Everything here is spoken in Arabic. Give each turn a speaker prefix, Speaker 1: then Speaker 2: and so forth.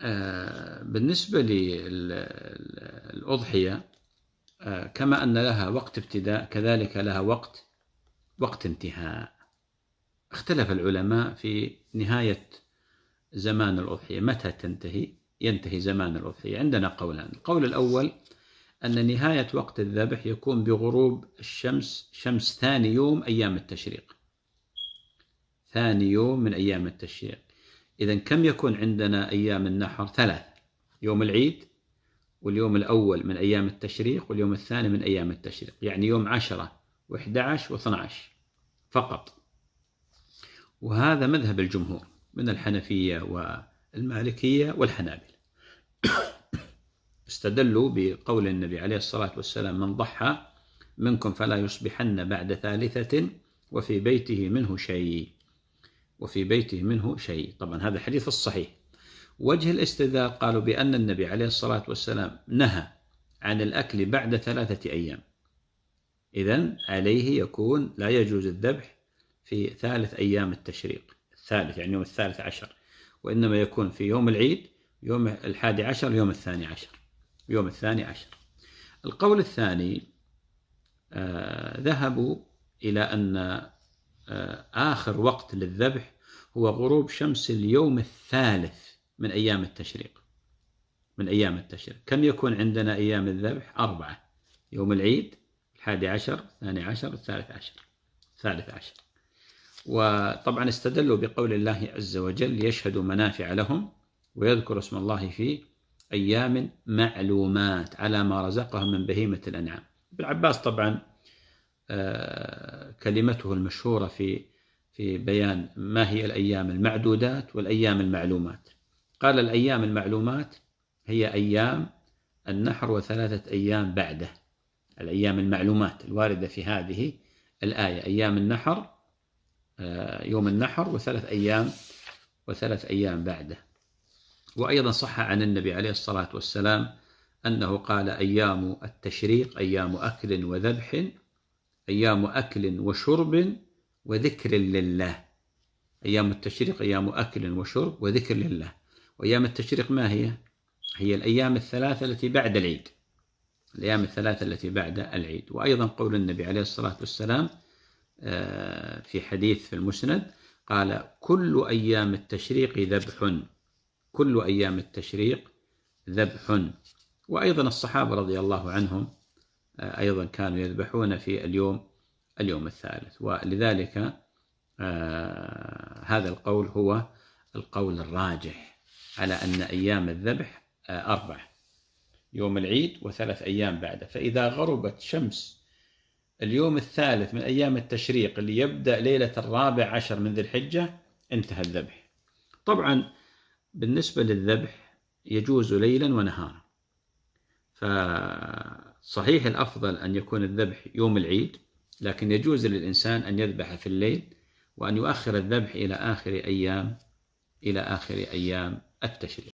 Speaker 1: آه، بالنسبة للأضحية آه، كما أن لها وقت ابتداء كذلك لها وقت وقت انتهاء اختلف العلماء في نهاية زمان الأضحية متى تنتهي ينتهي زمان الأضحية عندنا قولان القول الأول أن نهاية وقت الذبح يكون بغروب الشمس شمس ثاني يوم أيام التشريق ثاني يوم من أيام التشريق إذا كم يكون عندنا أيام النحر؟ ثلاث يوم العيد واليوم الأول من أيام التشريق واليوم الثاني من أيام التشريق يعني يوم عشرة و11 و12 فقط وهذا مذهب الجمهور من الحنفية والمالكية والحنابلة استدلوا بقول النبي عليه الصلاة والسلام من ضحى منكم فلا يصبحن بعد ثالثة وفي بيته منه شيء وفي بيته منه شيء طبعا هذا الحديث الصحيح وجه الاستدلال قالوا بأن النبي عليه الصلاة والسلام نهى عن الأكل بعد ثلاثة أيام إذا عليه يكون لا يجوز الذبح في ثالث أيام التشريق الثالث يعني يوم الثالث عشر وإنما يكون في يوم العيد يوم الحادي عشر يوم الثاني عشر يوم الثاني عشر القول الثاني آه ذهبوا إلى أن آه، آخر وقت للذبح هو غروب شمس اليوم الثالث من أيام التشريق من أيام التشريق كم يكون عندنا أيام الذبح أربعة يوم العيد الحادي عشر الثاني عشر الثالث عشر الثالث عشر وطبعا استدلوا بقول الله عز وجل يشهد منافع لهم ويذكر اسم الله في أيام معلومات على ما رزقهم من بهيمة الأنعام ابن عباس طبعا آه، كلمته المشهورة في في بيان ما هي الأيام المعدودات والأيام المعلومات قال الأيام المعلومات هي أيام النحر وثلاثة أيام بعده الأيام المعلومات الواردة في هذه الآية أيام النحر آه، يوم النحر وثلاث أيام وثلاث أيام بعده وأيضا صح عن النبي عليه الصلاة والسلام أنه قال أيام التشريق أيام أكل وذبح أيام أكل وشرب وذكر لله أيام التشريق أيام أكل وشرب وذكر لله وأيام التشريق ما هي؟ هي الأيام الثلاثة التي بعد العيد الأيام الثلاثة التي بعد العيد وأيضا قول النبي عليه الصلاة والسلام آه، في حديث في المسند قال كل أيام التشريق ذبح كل أيام التشريق ذبح وأيضا الصحابة رضي الله عنهم آه، أيضا كانوا يذبحون في اليوم اليوم الثالث ولذلك آه، هذا القول هو القول الراجح على أن أيام الذبح آه، أربع يوم العيد وثلاث أيام بعده فإذا غربت شمس اليوم الثالث من أيام التشريق اللي يبدأ ليلة الرابع عشر من ذي الحجة انتهى الذبح طبعا بالنسبة للذبح يجوز ليلا ونهارا صحيح الأفضل أن يكون الذبح يوم العيد لكن يجوز للإنسان أن يذبح في الليل وأن يؤخر الذبح إلى آخر أيام إلى آخر أيام التشريق